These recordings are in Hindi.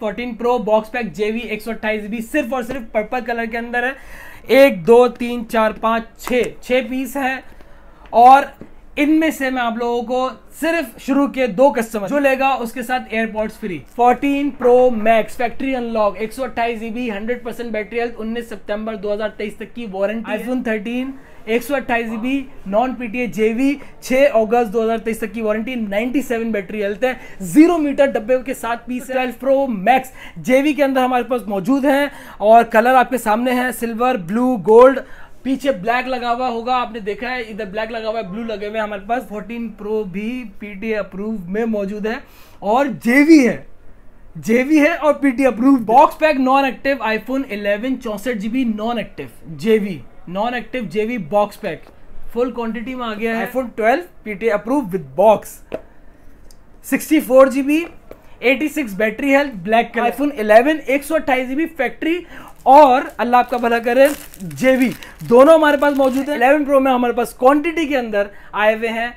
fourteen pro box pack JV एक सौ भी सिर्फ और सिर्फ पर्पल कलर के अंदर है एक दो तीन चार पाँच छः छः पीस है और इनमें से मैं आप लोगों को सिर्फ शुरू के दो कस्टमर जो लेगा उसके साथ AirPods free 14 pro max factory unlock एक सौ GB hundred percent battery health उन्नीस सितंबर 2023 तक की वारंटी आईफोन 13 एक सौ अट्ठाईस जीबी नॉन पीटीए जेवी छः अगस्त दो हज़ार तेईस तक की वारंटी सेवन बैटरी हेल्थ है जीरो मीटर डब्बे के साथ पीस ट्वेल्व प्रो मैक्स जेवी के अंदर हमारे पास मौजूद है और कलर आपके सामने है सिल्वर ब्लू गोल्ड पीछे ब्लैक लगा हुआ होगा आपने देखा है इधर ब्लैक लगा हुआ है ब्लू लगे हुए हमारे पास 14 प्रो भी पीटी अप्रूव में मौजूद है और जेवी है जेवी है और PT approve box pack non active iPhone 11 चौंसठ GB non active JV non active JV box pack full quantity में आ गया है iPhone 12 PT approve with box 64 GB 86 battery health black colour iPhone 11 एक सौ जीबी फैक्ट्री और अल्लाह आपका भला करे जेवी दोनों हमारे पास मौजूद है 11 प्रो में हमारे पास क्वांटिटी के अंदर आए हुए हैं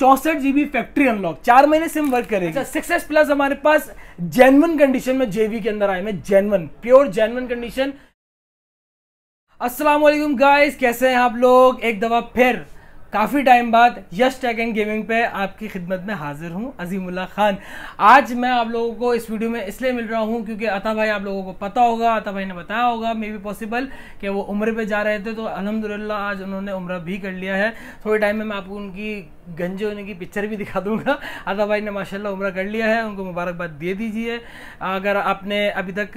चौसठ जीबी फैक्ट्री अनलॉक चार महीने सिम वर्क करेगी अच्छा सिक्स प्लस हमारे पास जेनवन कंडीशन में जेवी के अंदर आए हैं genuine pure genuine condition Aslam guys कैसे हैं आप लोग एक दफ़ा फिर काफ़ी टाइम बाद यश टैक एंड गेमिंग पे आपकी खिदमत में हाजिर हूँ अजीमुल्ला खान आज मैं आप लोगों को इस वीडियो में इसलिए मिल रहा हूँ क्योंकि अता भाई आप लोगों को पता होगा अता भाई ने बताया होगा मे बी पॉसिबल कि वो उम्र पे जा रहे थे तो अलहमदिल्ला आज उन्होंने उम्र भी कर लिया है थोड़े टाइम में मैं आपको उनकी गंजे होने की पिक्चर भी दिखा दूंगा अता भाई ने माशा उम्र कर लिया है उनको मुबारकबाद दे दीजिए अगर आपने अभी तक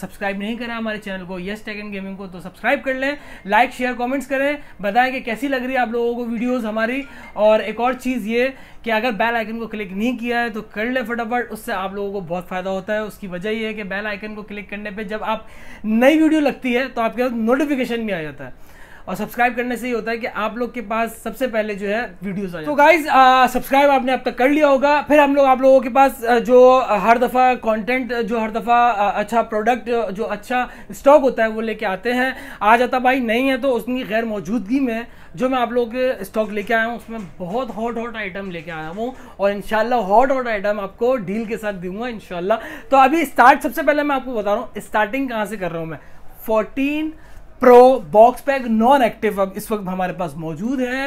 सब्सक्राइब नहीं करा हमारे चैनल को यस टैक एंड गेमिंग को तो सब्सक्राइब कर लें लाइक शेयर कॉमेंट्स करें बताएं कि कैसी लग रही है आप लोगों को वीडियोस हमारी और एक और चीज़ ये कि अगर बेल आइकन को क्लिक नहीं किया है तो कर ले फटाफट उससे आप लोगों को बहुत फ़ायदा होता है उसकी वजह ये है कि बेल आइकन को क्लिक करने पर जब आप नई वीडियो लगती है तो आपके पास नोटिफिकेशन भी आ जाता है और सब्सक्राइब करने से ये होता है कि आप लोग के पास सबसे पहले जो है वीडियोस आए तो गाइज सब्सक्राइब आपने अब तक कर लिया होगा फिर हम लोग आप लोगों के पास जो हर दफ़ा कंटेंट जो हर दफ़ा अच्छा प्रोडक्ट जो अच्छा स्टॉक होता है वो लेके आते हैं आ जाता भाई नहीं है तो उसकी गैर मौजूदगी में जो मैं आप लोगों के स्टॉक लेके आया हूँ उसमें बहुत हॉट हॉट आइटम लेके आया हूँ और इनशाला हॉट हॉट आइटम आपको डील के साथ दूंगा इनशाला तो अभी स्टार्ट सबसे पहले मैं आपको बता रहा हूँ स्टार्टिंग कहाँ से कर रहा हूँ मैं fourteen 14... pro box pack non active अब इस वक्त हमारे पास मौजूद है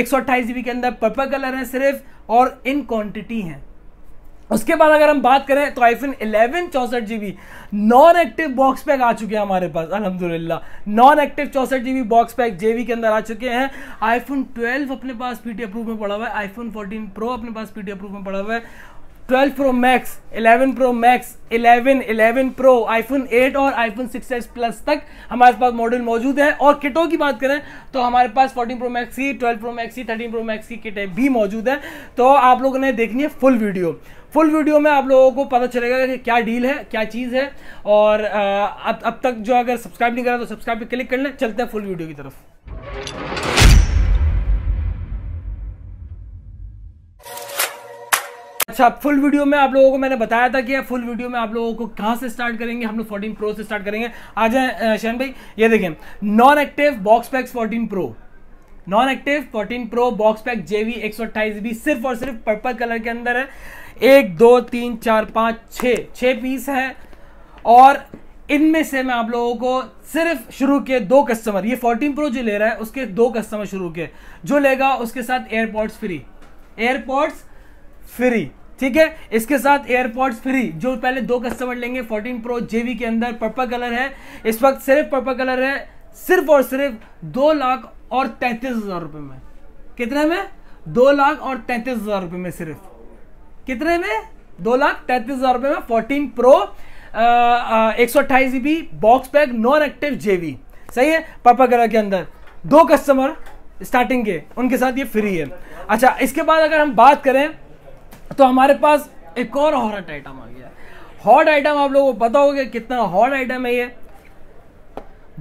एक सौ अट्ठाईस जीबी के अंदर पर्पल कलर है सिर्फ और इन क्वांटिटी है उसके बाद अगर हम बात करें तो आईफोन इलेवन चौंसठ GB non active box pack आ चुके हैं हमारे पास अल्हम्दुलिल्लाह नॉन एक्टिव चौसठ जीबी बॉक्स पैक जेवी के अंदर आ चुके हैं आईफोन ट्वेल्व अपने पास पीटी अप्रूव में पड़ा हुआ है आईफोन फोर्टीन प्रो अपने पास पीटी अप्रूव में पड़ा हुआ है twelve pro max eleven pro max eleven eleven pro iPhone eight और आईफोन एस प्लस तक हमारे पास मॉडल मौजूद है और किटों की बात करें तो हमारे पास फोर्टीन प्रो मैक्स की ट्वेल्व प्रो मैक्स की थर्टीन प्रो मैक्स की किटें भी मौजूद है तो आप लोगों ने देखनी है फुल वीडियो फुल वीडियो में आप लोगों को पता चलेगा कि क्या डील है क्या चीज़ है और अब अब तक जो अगर सब्सक्राइब नहीं करा तो सब्सक्राइब पर क्लिक कर लें चलते हैं फुल वीडियो की तरफ अच्छा फुल वीडियो में आप लोगों को मैंने बताया था कि फुल वीडियो में आप लोगों को कहाँ से स्टार्ट करेंगे हम लोग फोर्टीन प्रो से स्टार्ट करेंगे आ जाए शैन भाई ये देखें non active box packs fourteen pro non active 14 pro box pack JV एक सौ भी सिर्फ और सिर्फ पर्पल कलर के अंदर है एक दो तीन चार पाँच छः छः पीस है और इनमें से मैं आप लोगों को सिर्फ शुरू के दो कस्टमर ये 14 प्रो जो ले रहा है उसके दो कस्टमर शुरू के जो लेगा उसके साथ एयरपोर्ट्स फ्री एयरपोर्ट्स फ्री ठीक है इसके साथ एयरपॉड्स फ्री जो पहले दो कस्टमर लेंगे 14 प्रो जेवी के अंदर पर्पल कलर है इस वक्त सिर्फ पर्पल कलर है सिर्फ और सिर्फ दो लाख और तैतीस हजार रुपये में कितने में दो लाख और तैंतीस हजार रुपये में सिर्फ कितने में दो लाख तैंतीस हजार रुपये में फोर्टीन प्रो एक सौ अट्ठाईस G B box pack non active JV सही है पर्पल कलर के अंदर दो कस्टमर स्टार्टिंग के उनके साथ ये फ्री है अच्छा इसके बाद अगर हम बात करें तो हमारे पास एक और हॉट आइटम आ गया हॉट आइटम आप लोगों को पता गया कितना हॉट आइटम है ये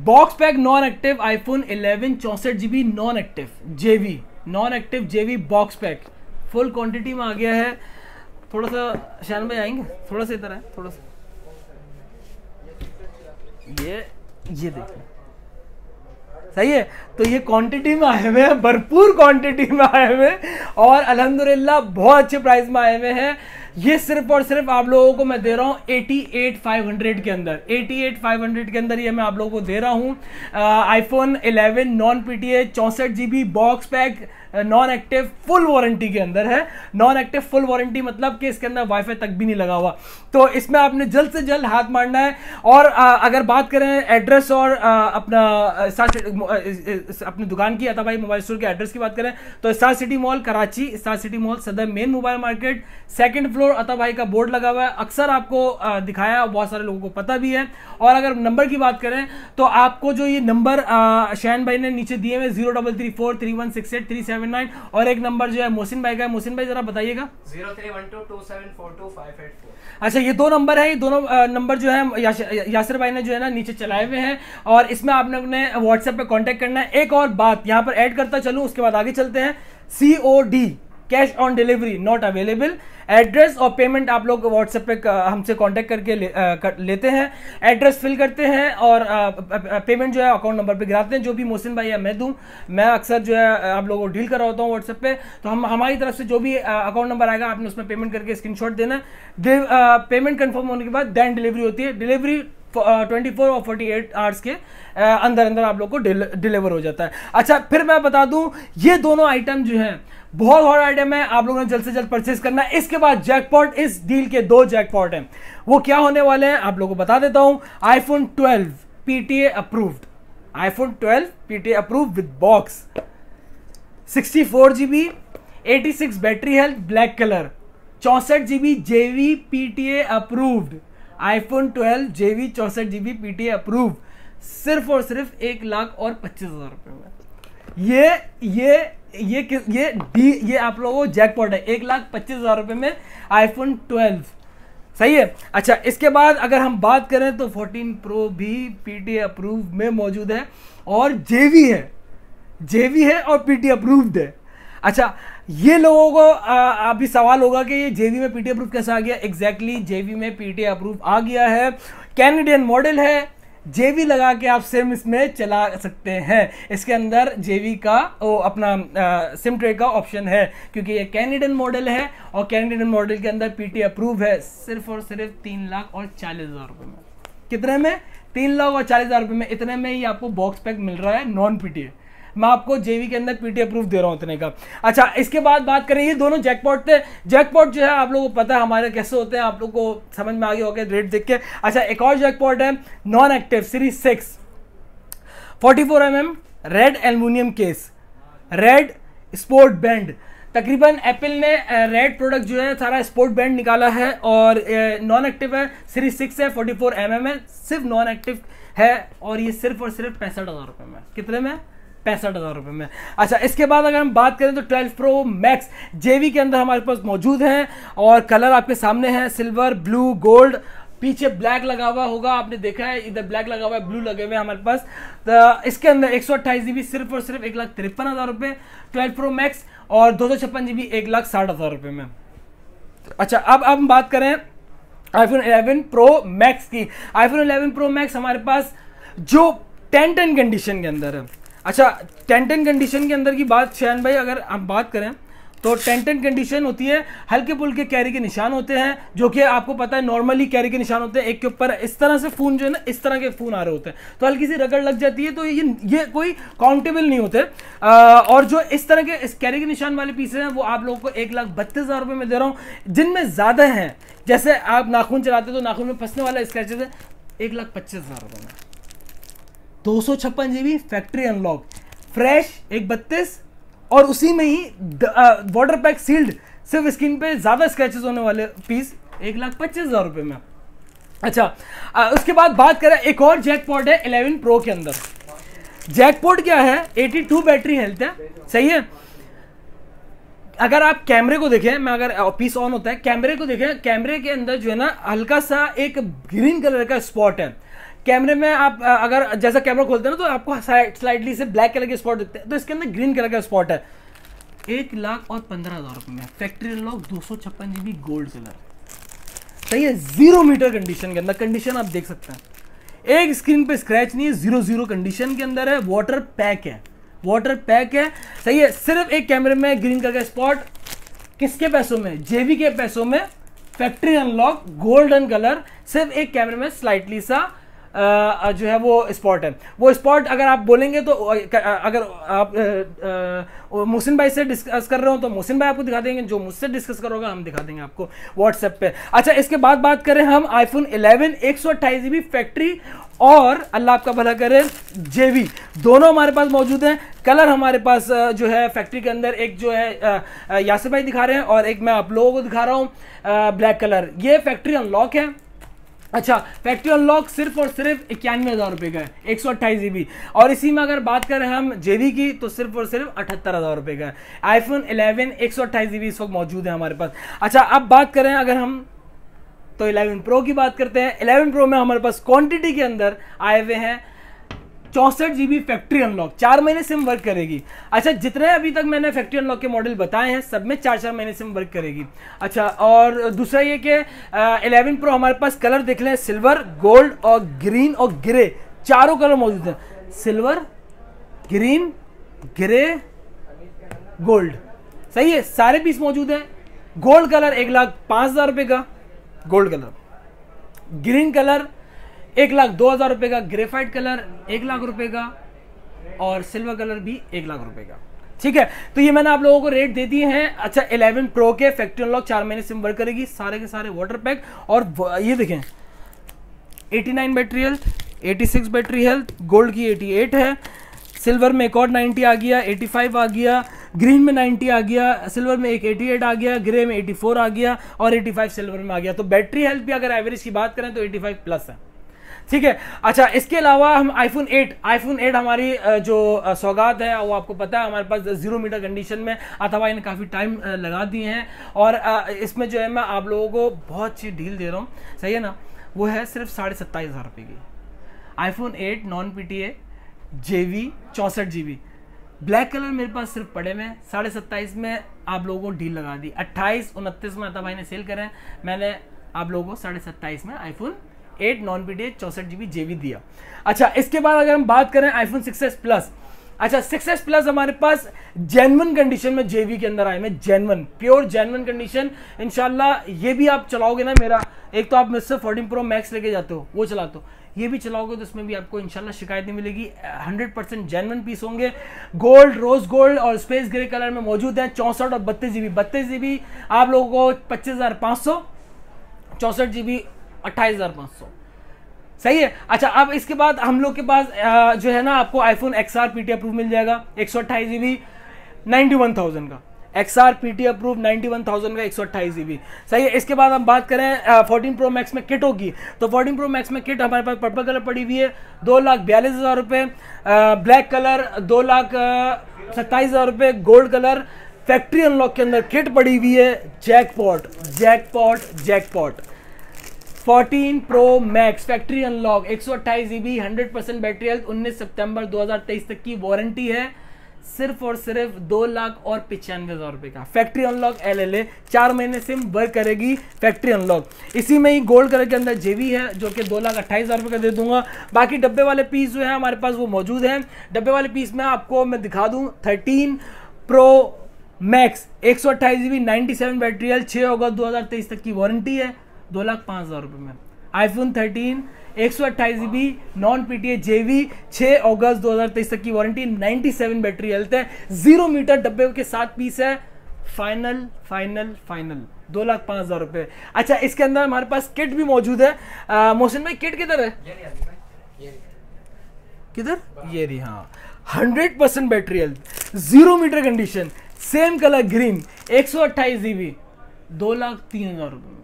box pack non active iPhone 11 चौसठ GB non active JV non active JV box pack full quantity में आ गया है थोड़ा सा शान में आएंगे थोड़ा सा इधर है थोड़ा सा ये ये देखें सही है तो ये क्वांटिटी में आए हुए हैं भरपूर क्वांटिटी में आए हुए हैं और अलहमदिल्ला बहुत अच्छे प्राइस में आए हुए हैं ये सिर्फ और सिर्फ आप लोगों को मैं दे रहा हूँ एटी एट फाइव हंड्रेड के अंदर एटी एट फाइव हंड्रेड के अंदर ये मैं आप लोगों को दे रहा हूँ iPhone eleven non P T A चौंसठ G B box pack non active full warranty के अंदर है नॉन एक्टिव फुल वारंटी मतलब कि इसके अंदर वाईफाई तक भी नहीं लगा हुआ तो इसमें आपने जल्द से जल्द हाथ मारना है और आ, अगर बात करें एड्रेस और आ, अपना अपनी दुकान की भाई मोबाइल स्टोर के एड्रेस की बात करें तो star city mall Karachi star city mall Saddar main mobile market second floor floor Ata भाई का बोर्ड लगा हुआ है अक्सर आपको दिखाया और बहुत सारे लोगों को पता भी है और अगर नंबर की बात करें तो आपको जो ये नंबर शैन भाई ने नीचे दिए हुए zero double three four three one six eight three seven nine और एक नंबर जो है मोहसिन भाई का है मोहसिन भाई जरा बताइएगा zero three one two two seven four two five eight four अच्छा ये दो नंबर है ये दोनों नंबर जो है याश, यासिर भाई ने जो है ना नीचे चलाए हुए हैं और इसमें आप आपने ने व्हाट्सएप पर कॉन्टेक्ट करना है एक और बात यहाँ पर एड करता चलूँ उसके बाद आगे चलते हैं C O D cash on delivery not available address और पेमेंट आप लोग व्हाट्सएप पे हमसे कांटेक्ट करके ले, आ, कर, लेते हैं एड्रेस फिल करते हैं और आ, पेमेंट जो है अकाउंट नंबर पे गिराते हैं जो भी मोहसिन भाई या मैं दूँ मैं अक्सर जो है आप लोगों को डील कर रहा होता हूँ व्हाट्सएप पे तो हम हमारी तरफ से जो भी अकाउंट नंबर आएगा आपने उसमें पेमेंट करके स्क्रीन देना पेमेंट कन्फर्म होने के बाद दैन डिलीवरी होती है डिलीवरी ट्वेंटी फोर और फोर्टी एट आवर्स के अंदर अंदर आप लोग को डिलीवर हो जाता है अच्छा फिर मैं बता दूं ये दोनों आइटम जो हैं बहुत हॉट आइटम है आप लोगों ने जल्द से जल्द परचेज करना इसके बाद जैकपॉट इस डील के दो जैकपॉट हैं वो क्या होने वाले हैं आप लोगों को बता देता हूं iPhone 12 PTA approved iPhone 12 PTA approve with box sixty four GB eighty six battery health black colour चौंसठ GB JV PTA approved iPhone twelve JV चौसठ चौंसठ जी अप्रूव सिर्फ और सिर्फ एक लाख और पच्चीस हज़ार रुपये में ये ये ये ये डी ये आप लोगों को जैकपॉट है एक लाख पच्चीस हज़ार रुपये में आईफोन ट्वेल्व सही है अच्छा इसके बाद अगर हम बात करें तो 14 प्रो भी टी अप्रूव में मौजूद है और जेवी है जेवी है और टी अप्रूव्ड है अच्छा ये लोगों को अभी सवाल होगा कि ये जेवी में टी अप्रूव कैसे आ गया एग्जैक्टली exactly, जेवी में टी अप्रूव आ गया है कैनेडियन मॉडल है जेवी लगा के आप सिम इसमें चला सकते हैं इसके अंदर जेवी का वो अपना सिम ट्रे का ऑप्शन है क्योंकि ये कैनेडियन मॉडल है और कैनेडियन मॉडल के अंदर पीटी अप्रूव है सिर्फ और सिर्फ तीन लाख और चालीस हज़ार रुपये में कितने में तीन लाख और चालीस हज़ार रुपये में इतने में ही आपको बॉक्स पैक मिल रहा है नॉन पीटीए मैं आपको जेवी के अंदर पीटी अप्रूव दे रहा हूँ इतने का अच्छा इसके बाद बात करें ये दोनों जैकपॉट थे जैकपॉट जो है आप लोगों को पता है हमारे कैसे होते हैं आप लोग को समझ में आगे हो गया रेट देख के अच्छा एक और जैकपॉट है non active series six forty four M M red aluminium case red sport band तकरीबन एप्पल ने रेड प्रोडक्ट जो है सारा स्पोर्ट बैंड निकाला है और नॉन एक्टिव है सीरीज सिक्स है फोर्टी फोर एम एम है सिर्फ नॉन एक्टिव है और ये सिर्फ और सिर्फ पैंसठ हज़ार रुपये में कितने में पैंसठ हज़ार रुपये में अच्छा इसके बाद अगर हम बात करें तो ट्वेल्व प्रो मैक्स जे के अंदर हमारे पास मौजूद हैं और कलर आपके सामने हैं सिल्वर ब्लू गोल्ड पीछे ब्लैक लगा हुआ होगा आपने देखा है इधर ब्लैक लगा हुआ है ब्लू लगे हुए हमारे पास तो इसके अंदर एक सौ जीबी सिर्फ और सिर्फ एक लाख तिरपन हज़ार रुपये ट्वेल्व प्रो मैक्स और दो सौ छप्पन जी बी एक लाख साठ हज़ार रुपये में अच्छा अब हम बात करें आईफोन एलेवन प्रो मैक्स की आईफोन एलेवन प्रो मैक्स हमारे पास जो टेंट एंड कंडीशन के अंदर है अच्छा टेंटन कंडीशन के अंदर की बात शैन भाई अगर हम बात करें तो टेंटन कंडीशन होती है हल्के पुल्के कैरी के निशान होते हैं जो कि आपको पता है नॉर्मली कैरी के निशान होते हैं एक के ऊपर इस तरह से फोन जो है ना इस तरह के फोन आ रहे होते हैं तो हल्की सी रगड़ लग जाती है तो ये ये कोई काउंटेबल नहीं होते आ, और जो इस तरह के इस कैरी के निशान वाले पीसेज हैं वो आप लोगों को एक लाख बत्तीस हज़ार रुपये में दे रहा हूँ जिनमें ज़्यादा हैं जैसे आप नाखून चलाते तो नाखून में फंसने वाला स्क्रैचेज है एक लाख पच्चीस हज़ार रुपये में दो सौ छप्पन जीबी फैक्ट्री अनलॉक फ्रेश एक बत्तीस और उसी में ही वाटर पैक सील्ड सिर्फ स्किन पे ज़्यादा स्क्रैचेस होने वाले पीस एक लाख पच्चीस हज़ार रुपए में अच्छा आ, उसके बाद बात करें एक और जैकपॉट है इलेवन प्रो के अंदर जैकपॉट क्या है एटी टू बैटरी हेल्थ है सही है अगर आप कैमरे को देखें मैं अगर पीस ऑन होता है कैमरे को देखें कैमरे के अंदर जो है ना हल्का सा एक ग्रीन कलर का स्पॉट है कैमरे में आप अगर जैसा कैमरा खोलते ना तो आपको स्लाइडली से ब्लैक कलर के स्पॉट दिखते हैं तो इसके अंदर ग्रीन कलर का स्पॉट है एक लाख और पंद्रह हज़ार रुपये में फैक्ट्री लॉक दो सौ छप्पन जी बी गोल्ड कलर सही है जीरो मीटर कंडीशन के अंदर कंडीशन आप देख सकते हैं एक स्क्रीन पे स्क्रैच नहीं है जीरो जीरो कंडीशन के अंदर है वाटर पैक है वाटर पैक है सही है सिर्फ एक कैमरे में ग्रीन कलर का स्पॉट किसके पैसों में जेबी के पैसों में फैक्ट्री अनलॉक गोल्डन कलर सिर्फ एक कैमरे में स्लाइटली सा जो है वो स्पॉट है वो स्पॉट अगर आप बोलेंगे तो अगर आप मोहसिन भाई से डिस्कस कर रहे हो तो मोहसिन भाई आपको दिखा देंगे जो मुझसे डिस्कस करोगे हम दिखा देंगे आपको व्हाट्सएप पे अच्छा इसके बाद बात करें हम आईफोन इलेवन एक सौ अट्ठाईस फैक्ट्री और अल्लाह आपका भला करे जेवी दोनों हमारे पास मौजूद हैं कलर हमारे पास जो है फैक्ट्री के अंदर एक जो है यासिर भाई दिखा रहे हैं और एक मैं आप लोगों को दिखा रहा हूँ ब्लैक कलर ये फैक्ट्री अनलॉक है अच्छा फैक्ट्री अनलॉक सिर्फ और सिर्फ इक्यानवे हज़ार रुपये का है एक सौ अट्ठाईस जी बी और इसी में अगर बात करें हम बी की तो सिर्फ और सिर्फ अठहत्तर हज़ार रुपये का है आईफोन इलेवन एक सौ अट्ठाईस जी बी इस वक्त मौजूद है हमारे पास अच्छा अब बात करें अगर हम तो इलेवन प्रो की बात करते हैं इलेवन प्रो में हमारे पास क्वान्टिटी के अंदर आए हुए हैं चौसठ जीबी फैक्ट्री अनलॉक चार महीने सिम वर्क करेगी अच्छा जितने अभी तक मैंने फैक्ट्री अनलॉक के मॉडल बताए हैं सब में चार चार महीने सिम वर्क करेगी अच्छा और दूसरा ये कि एलेवन प्रो हमारे पास कलर देख लें सिल्वर गोल्ड और ग्रीन और ग्रे चारों कलर मौजूद हैं सिल्वर ग्रीन ग्रे गोल्ड सही है सारे पीस मौजूद हैं गोल्ड कलर एक लाख पाँच हज़ार रुपये का गोल्ड कलर ग्रीन कलर एक लाख दो हजार रुपए का ग्रेफाइट कलर एक लाख रुपए का और सिल्वर कलर भी एक लाख रुपए का ठीक है तो ये मैंने आप लोगों को रेट दे दिए हैं अच्छा 11 प्रो के फैक्ट्री अनलॉक चार महीने सिम वर्क करेगी सारे के सारे वाटर पैक और ये देखें 89 battery health 86 battery health gold की 88 है सिल्वर में एक और 90 आ गया 85 आ गया ग्रीन में 90 आ गया सिल्वर में एक 88 आ गया ग्रे में 84 आ गया और 85 सिल्वर में आ गया तो बैटरी हेल्थ भी अगर एवरेज की बात करें तो 85 प्लस है ठीक है अच्छा इसके अलावा हम आईफोन 8 आईफोन 8 हमारी जो सौगात है वो आपको पता है हमारे पास जीरो मीटर कंडीशन में अथवा इन्हें काफ़ी टाइम लगा दिए हैं और इसमें जो है मैं आप लोगों को बहुत अच्छी डील दे रहा हूँ सही है ना वो है सिर्फ साढ़े सत्ताईस हज़ार रुपये की iPhone eight non P T A J V चौंसठ जी बी ब्लैक कलर मेरे पास सिर्फ पड़े में साढ़े सत्ताईस में आप लोगों को डील लगा दी अट्ठाईस उनतीस में आता भाई ने सेल करें मैंने आप लोगों को साढ़े सत्ताईस में iPhone eight non B D चौसठ जी जेवी दिया अच्छा इसके बाद अगर हम बात करें आईफोन सिक्स प्लस अच्छा सिक्स प्लस हमारे पास जेनवन कंडीशन में जेवी के अंदर आए मैं जेनवन प्योर जेनवन कंडीशन इनशाला ये भी आप चलाओगे ना मेरा एक तो आप मिस्टर फोर्टीन प्रो मैक्स लेके जाते हो वो चला हो ये भी चलाओगे तो इसमें भी आपको इनशाला शिकायत नहीं मिलेगी 100 परसेंट जेनवन पीस होंगे गोल्ड रोज गोल्ड और स्पेस ग्रे कलर में मौजूद हैं चौंसठ और बत्तीस जी बी बत्तीस जी आप लोगों को पच्चीस हज़ार पाँच सौ चौंसठ जी बी अट्ठाईस हज़ार पाँच सौ सही है अच्छा अब इसके बाद हम लोग के पास जो है ना आपको iPhone X R P T approve मिल जाएगा एक सौ अट्ठाईस G B ninety one thousand का X R P T approve ninety one thousand का एक सौ अट्ठाईस जी बी सही है इसके बाद हम बात करें फोर्टीन प्रो मैक्स में किटों की तो फोर्टीन प्रो मैक्स में किट हमारे पास पर्पल कलर पड़ी हुई है दो लाख बयालीस हज़ार रुपये ब्लैक कलर दो लाख सत्ताईस हज़ार रुपये गोल्ड कलर फैक्ट्री अनलॉक के अंदर किट पड़ी हुई है jackpot jackpot jackpot fourteen pro max factory unlock एक सौ अट्ठाईस GB e hundred percent battery health उन्नीस सितंबर 2023 तक की वारंटी है सिर्फ और सिर्फ दो लाख और पिचानवे हज़ार रुपये का factory unlock L L A चार महीने सिम वर्क करेगी फैक्ट्री अनलॉक इसी में ही गोल्ड कलर के अंदर जे वी है जो कि दो लाख अट्ठाईस हज़ार रुपये का दे दूंगा बाकी डब्बे वाले पीस जो है हमारे पास वो मौजूद हैं डब्बे वाले पीस में आपको मैं दिखा दूँ थर्टीन प्रो मैक्स एक सौ अट्ठाईस G B ninety seven battery L छः अगस्त दो हज़ार तेईस तक की वारंटी है दो लाख पाँच हज़ार रुपये में आईफोन थर्टीन एक सौ अट्ठाईस जी बी नॉन जे जेवी छः अगस्त तेईस तक की वारंटी सेवन बैटरी हेल्थ है जीरो मीटर डब्बे के साथ पीस है फाइनल फाइनल फाइनल दो लाख पाँच हज़ार रुपये अच्छा इसके अंदर हमारे पास किट भी मौजूद है आ, मोशन भाई किट किधर है किधर ये रही हाँ hundred percent battery health zero meter condition same colour green एक सौ अट्ठाईस जी बी दो लाख तीन हज़ार रुपये में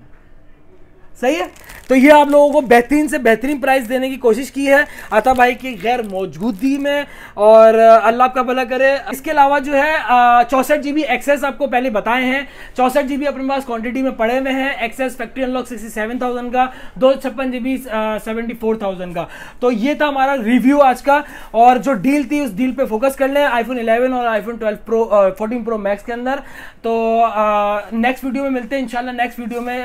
सही है तो ये आप लोगों को बेहतरीन से बेहतरीन प्राइस देने की कोशिश की है अता भाई की गैर मौजूदगी में और अल्लाह आपका भला करे इसके अलावा जो है चौंसठ जी एक्सेस आपको पहले बताए हैं चौसठ जी अपने पास क्वांटिटी में पड़े हुए हैं XS factory unlock sixty seven thousand का दो छप्पन जी सेवेंटी फोर थाउजेंड का तो ये था हमारा रिव्यू आज का और जो डील थी उस डील पर फोकस कर लें आईफोन 11 और iPhone twelve pro fourteen pro max के अंदर तो नेक्स्ट वीडियो में मिलते हैं इनशाला नेक्स्ट वीडियो में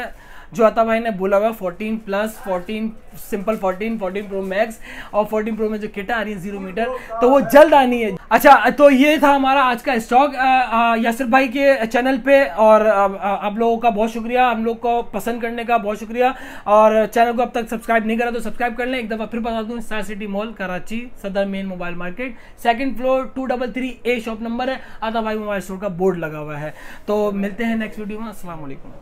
जो आता भाई ने बोला हुआ fourteen plus fourteen simple fourteen fourteen pro max और फोर्टीन प्रो में जो किट आ रही है जीरो मीटर तो वो जल्द आनी है अच्छा तो ये था हमारा आज का स्टॉक यासर भाई के चैनल पे और आप लोगों का बहुत शुक्रिया हम लोग को पसंद करने का बहुत शुक्रिया और चैनल को अब तक सब्सक्राइब नहीं करा तो सब्सक्राइब कर लें एक दफ़ा फिर बता दूँ star city mall Karachi Saddar main mobile market second floor two double three A shop number है आता भाई मोबाइल स्टोर का बोर्ड लगा हुआ है तो मिलते हैं नेक्स्ट वीडियो में असल